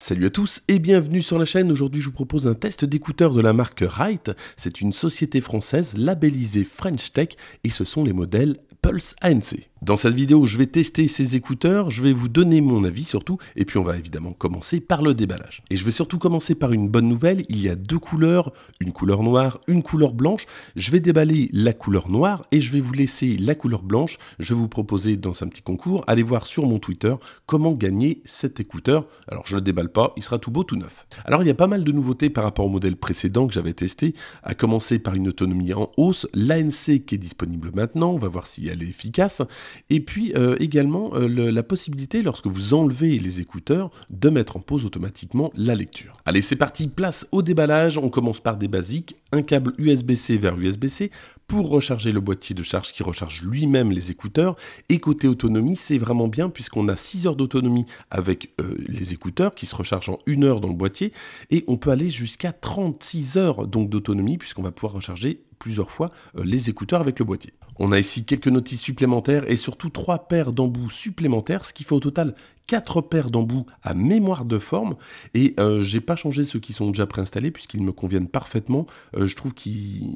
Salut à tous et bienvenue sur la chaîne. Aujourd'hui, je vous propose un test d'écouteurs de la marque Wright, C'est une société française labellisée French Tech et ce sont les modèles Pulse ANC. Dans cette vidéo, je vais tester ces écouteurs, je vais vous donner mon avis surtout, et puis on va évidemment commencer par le déballage. Et je vais surtout commencer par une bonne nouvelle, il y a deux couleurs, une couleur noire, une couleur blanche. Je vais déballer la couleur noire et je vais vous laisser la couleur blanche. Je vais vous proposer dans un petit concours, allez voir sur mon Twitter comment gagner cet écouteur. Alors je ne le déballe pas, il sera tout beau, tout neuf. Alors il y a pas mal de nouveautés par rapport au modèle précédent que j'avais testé, à commencer par une autonomie en hausse, l'ANC qui est disponible maintenant, on va voir si elle est efficace. Et puis euh, également euh, la possibilité, lorsque vous enlevez les écouteurs, de mettre en pause automatiquement la lecture. Allez, c'est parti, place au déballage. On commence par des basiques, un câble USB-C vers USB-C pour recharger le boîtier de charge qui recharge lui-même les écouteurs. Et côté autonomie, c'est vraiment bien puisqu'on a 6 heures d'autonomie avec euh, les écouteurs qui se rechargent en 1 heure dans le boîtier et on peut aller jusqu'à 36 heures d'autonomie puisqu'on va pouvoir recharger plusieurs fois euh, les écouteurs avec le boîtier. On a ici quelques notices supplémentaires et surtout trois paires d'embouts supplémentaires, ce qui fait au total quatre paires d'embouts à mémoire de forme. Et euh, j'ai pas changé ceux qui sont déjà préinstallés puisqu'ils me conviennent parfaitement. Euh, je trouve qu'ils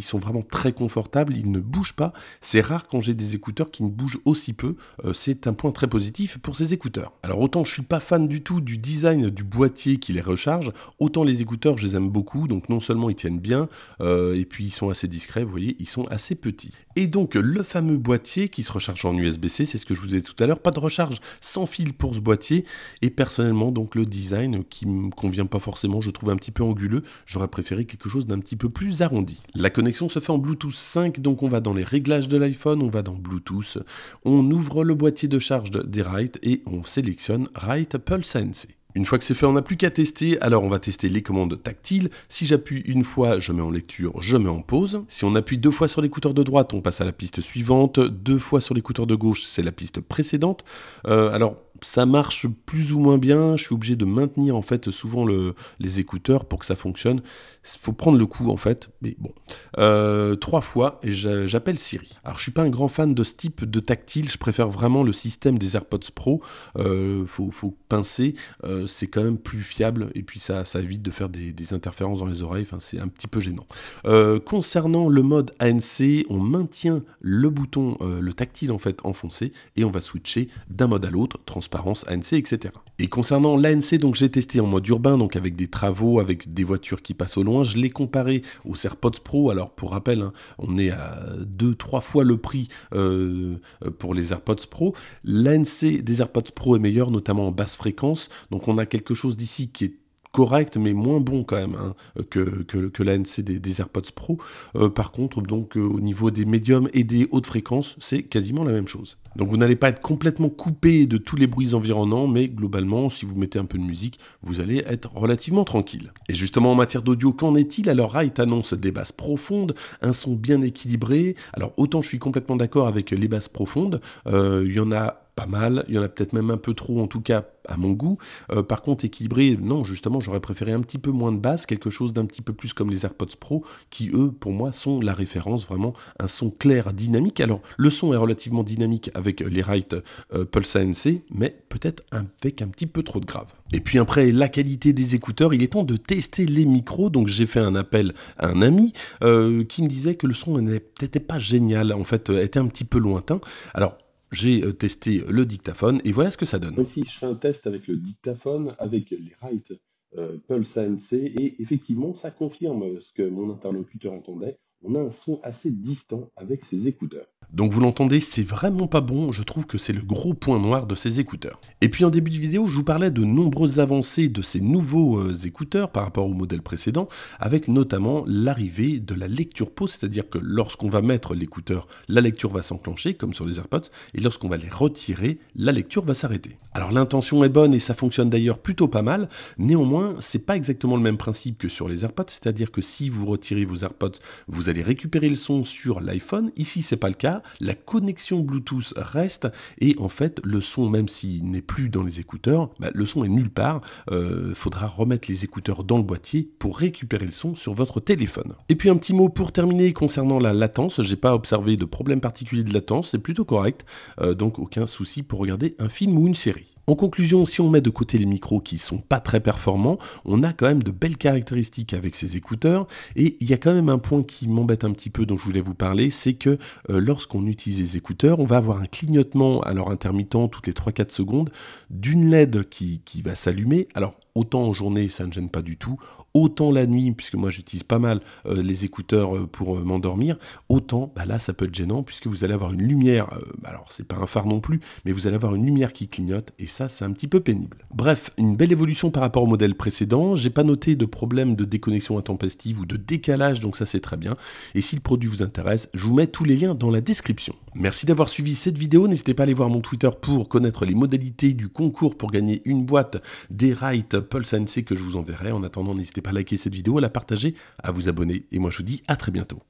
sont vraiment très confortables, ils ne bougent pas. C'est rare quand j'ai des écouteurs qui ne bougent aussi peu. Euh, c'est un point très positif pour ces écouteurs. Alors autant je suis pas fan du tout du design du boîtier qui les recharge, autant les écouteurs je les aime beaucoup. Donc non seulement ils tiennent bien et puis ils sont assez discrets, vous voyez, ils sont assez petits. Et donc le fameux boîtier qui se recharge en USB-C, c'est ce que je vous ai dit tout à l'heure, pas de recharge sans fil pour ce boîtier, et personnellement donc le design qui me convient pas forcément, je trouve un petit peu anguleux, j'aurais préféré quelque chose d'un petit peu plus arrondi. La connexion se fait en Bluetooth 5, donc on va dans les réglages de l'iPhone, on va dans Bluetooth, on ouvre le boîtier de charge des Right et on sélectionne Right Pulse ANC. Une fois que c'est fait, on n'a plus qu'à tester. Alors on va tester les commandes tactiles. Si j'appuie une fois, je mets en lecture, je mets en pause. Si on appuie deux fois sur l'écouteur de droite, on passe à la piste suivante. Deux fois sur l'écouteur de gauche, c'est la piste précédente. Euh, alors ça marche plus ou moins bien. Je suis obligé de maintenir en fait souvent les écouteurs pour que ça fonctionne. Faut prendre le coup en fait, mais bon. Euh, trois fois, et j'appelle Siri. Alors je suis pas un grand fan de ce type de tactile. Je préfère vraiment le système des AirPods Pro. Il euh, faut, pincer. Euh, c'est quand même plus fiable et puis ça, évite de faire des, interférences dans les oreilles, enfin, c'est un petit peu gênant. Euh, concernant le mode ANC, on maintient le bouton, euh, le tactile en fait enfoncé et on va switcher d'un mode à l'autre, transparence, ANC, etc. Et concernant l'ANC, donc j'ai testé en mode urbain, donc avec des travaux, avec des voitures qui passent au loin, je l'ai comparé aux AirPods Pro, alors pour rappel, hein, on est à 2-3 fois le prix pour les AirPods Pro, l'ANC des AirPods Pro est meilleur, notamment en basse fréquence, donc on on a quelque chose d'ici qui est correct mais moins bon quand même hein, que, que, l'ANC des, AirPods Pro. Euh, par contre, donc euh, au niveau des médiums et des hautes fréquences, c'est quasiment la même chose. Donc vous n'allez pas être complètement coupé de tous les bruits environnants, mais globalement, si vous mettez un peu de musique, vous allez être relativement tranquille. Et justement en matière d'audio, qu'en est-il Alors Right annonce des basses profondes, un son bien équilibré. Alors autant je suis complètement d'accord avec les basses profondes, euh, il y en a mal, il y en a peut-être même un peu trop en tout cas à mon goût. Euh, par contre, équilibré, non, justement, j'aurais préféré un petit peu moins de basse, quelque chose d'un petit peu plus comme les AirPods Pro, qui eux, pour moi, sont la référence, vraiment un son clair, dynamique. Alors, le son est relativement dynamique avec les Right euh, Pulse ANC, mais peut-être avec un petit peu trop de grave. Et puis après, la qualité des écouteurs, il est temps de tester les micros, donc j'ai fait un appel à un ami euh, qui me disait que le son n'était pas génial, en fait, était un petit peu lointain. Alors, j'ai euh, testé le dictaphone et voilà ce que ça donne. Ici, je fais un test avec le dictaphone, avec les Wright euh, Pulse ANC et effectivement, ça confirme ce que mon interlocuteur entendait. On a un son assez distant avec ses écouteurs. Donc vous l'entendez, c'est vraiment pas bon, je trouve que c'est le gros point noir de ces écouteurs. Et puis en début de vidéo, je vous parlais de nombreuses avancées de ces nouveaux euh, écouteurs par rapport au modèle précédent, avec notamment l'arrivée de la lecture pause, c'est-à-dire que lorsqu'on va mettre l'écouteur, la lecture va s'enclencher, comme sur les AirPods, et lorsqu'on va les retirer, la lecture va s'arrêter. Alors l'intention est bonne et ça fonctionne d'ailleurs plutôt pas mal, néanmoins, c'est pas exactement le même principe que sur les AirPods, c'est-à-dire que si vous retirez vos AirPods, vous allez récupérer le son sur l'iPhone, ici c'est pas le cas, la connexion Bluetooth reste et en fait le son, même s'il n'est plus dans les écouteurs, bah, le son est nulle part. Il euh, faudra remettre les écouteurs dans le boîtier pour récupérer le son sur votre téléphone. Et puis un petit mot pour terminer concernant la latence. J'ai pas observé de problème particulier de latence, c'est plutôt correct, euh, donc aucun souci pour regarder un film ou une série. En conclusion, si on met de côté les micros qui ne sont pas très performants, on a quand même de belles caractéristiques avec ces écouteurs et il y a quand même un point qui m'embête un petit peu dont je voulais vous parler, c'est que euh, lorsqu'on utilise les écouteurs, on va avoir un clignotement alors intermittent toutes les 3-4 secondes d'une LED qui, va s'allumer. Alors autant en journée ça ne gêne pas du tout, autant la nuit, puisque moi j'utilise pas mal euh, les écouteurs euh, pour m'endormir, autant bah là ça peut être gênant puisque vous allez avoir une lumière, alors c'est pas un phare non plus, mais vous allez avoir une lumière qui clignote et ça, c'est un petit peu pénible. Bref, une belle évolution par rapport au modèle précédent. J'ai pas noté de problème de déconnexion intempestive ou de décalage, donc ça c'est très bien. Et si le produit vous intéresse, je vous mets tous les liens dans la description. Merci d'avoir suivi cette vidéo. N'hésitez pas à aller voir mon Twitter pour connaître les modalités du concours pour gagner une boîte des Rite Pulse NC que je vous enverrai. En attendant, n'hésitez pas à liker cette vidéo, à la partager, à vous abonner. Et moi, je vous dis à très bientôt.